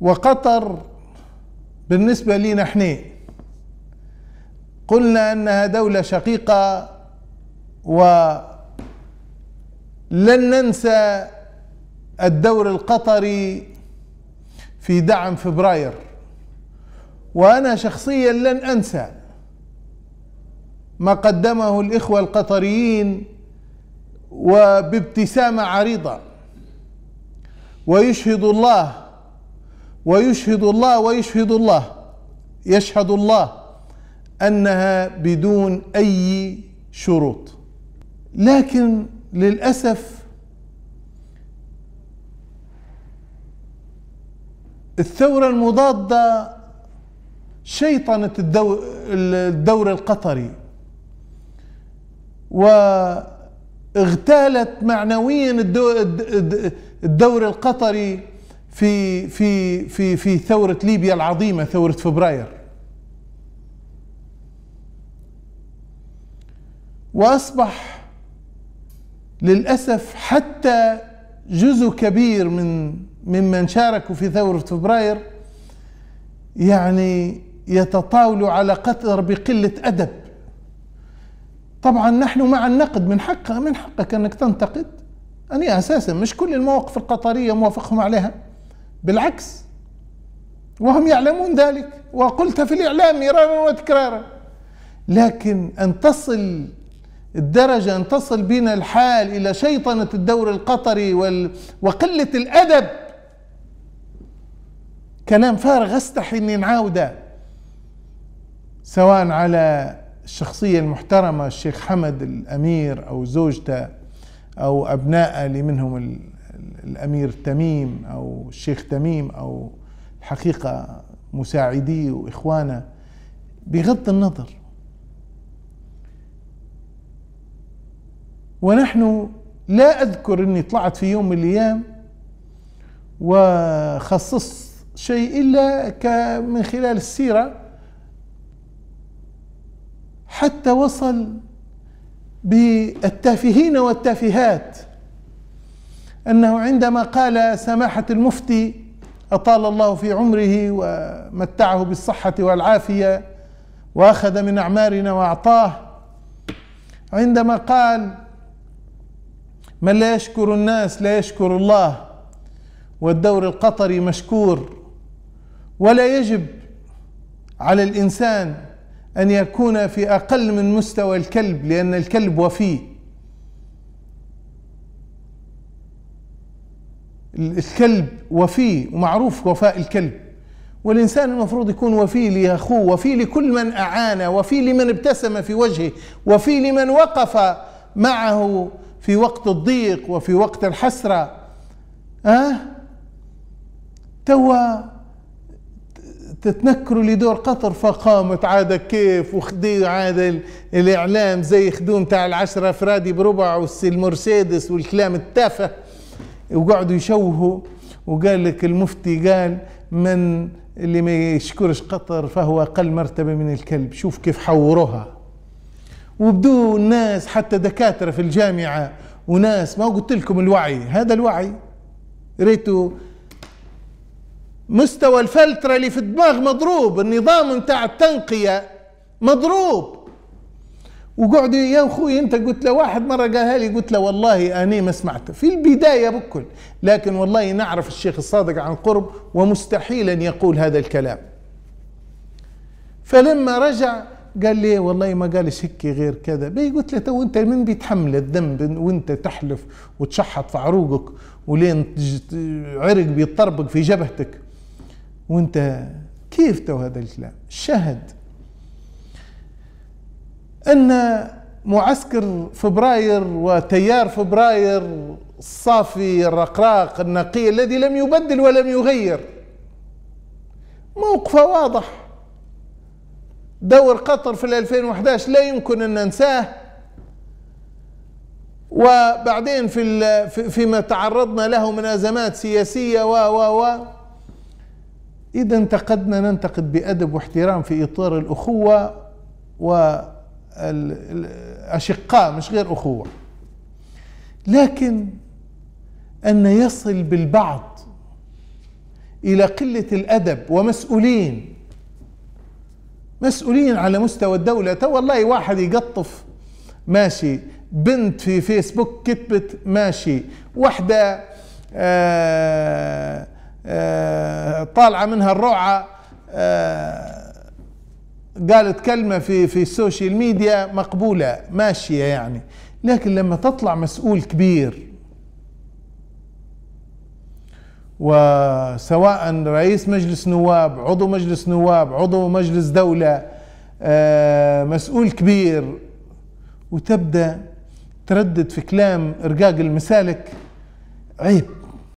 وقطر بالنسبة لنا احنا قلنا انها دولة شقيقة ولن ننسى الدور القطري في دعم فبراير وانا شخصيا لن انسى ما قدمه الاخوه القطريين وبابتسامه عريضه ويشهد الله ويشهد الله ويشهد الله يشهد الله انها بدون اي شروط لكن للاسف الثوره المضاده شيطنت الدور القطري واغتالت معنويا الدور القطري في في في في ثورة ليبيا العظيمة ثورة فبراير وأصبح للأسف حتى جزء كبير من ممن شاركوا في ثورة فبراير يعني يتطاولوا على قطر بقلة أدب طبعا نحن مع النقد من حقك من حقك أنك تنتقد أنا أساسا مش كل المواقف القطرية موافقهم عليها بالعكس وهم يعلمون ذلك وقلت في الإعلام مرارا وتكرارا لكن أن تصل الدرجة أن تصل بنا الحال إلى شيطنة الدور القطري وال... وقلة الأدب كلام فارغ أستحي أني نعاوده سواء على الشخصية المحترمة الشيخ حمد الأمير أو زوجته أو أبنائه اللي منهم الامير تميم او الشيخ تميم او الحقيقه مساعديه واخوانه بغض النظر ونحن لا اذكر اني طلعت في يوم من الايام وخصصت شيء الا من خلال السيره حتى وصل بالتافهين والتافهات أنه عندما قال سماحة المفتي أطال الله في عمره ومتعه بالصحة والعافية وأخذ من أعمارنا وأعطاه عندما قال من لا يشكر الناس لا يشكر الله والدور القطري مشكور ولا يجب على الإنسان أن يكون في أقل من مستوى الكلب لأن الكلب وفي الكلب وفي ومعروف وفاء الكلب والإنسان المفروض يكون وفي لأخوه وفي لكل من أعانه وفي لمن ابتسم في وجهه وفي لمن وقف معه في وقت الضيق وفي وقت الحسرة أه؟ توا تتنكروا لدور قطر فقامت عادة كيف وخدي عادة الإعلام زي خدوم تاع العشرة أفراد بربع والمرسيدس والكلام التافه وقعدوا يشوهوا وقال لك المفتي قال من اللي ما يشكرش قطر فهو اقل مرتبه من الكلب شوف كيف حوروها وبدو ناس حتى دكاتره في الجامعه وناس ما قلت لكم الوعي هذا الوعي ريتو مستوى الفلتره اللي في الدماغ مضروب النظام نتاع التنقيه مضروب وقعدوا يا اخوي انت قلت له واحد مره قالها لي قلت له والله اني ما سمعته في البدايه بكل لكن والله نعرف الشيخ الصادق عن قرب ومستحيل ان يقول هذا الكلام فلما رجع قال لي والله ما قالش هيك غير كذا بي قلت له تو انت من بيتحمل الذنب وانت تحلف وتشحط في عروقك ولين عرق بيطربق في جبهتك وانت كيف تو هذا الكلام شهد أن معسكر فبراير وتيار فبراير الصافي الرقراق النقي الذي لم يبدل ولم يغير موقفه واضح دور قطر في 2011 لا يمكن أن ننساه وبعدين في فيما تعرضنا له من ازمات سياسيه و و و اذا انتقدنا ننتقد بادب واحترام في اطار الاخوه و الأشقاء مش غير أخوة لكن أن يصل بالبعض إلى قلة الأدب ومسؤولين مسؤولين على مستوى الدولة تو والله واحد يقطف ماشي بنت في فيسبوك كتبت ماشي واحدة آآ آه، آآ آه، طالعة منها الروعة آه، قالت كلمة في في السوشيال ميديا مقبولة ماشية يعني لكن لما تطلع مسؤول كبير وسواء رئيس مجلس نواب عضو مجلس نواب عضو مجلس دولة آه، مسؤول كبير وتبدأ تردد في كلام إرقاق المسالك عيب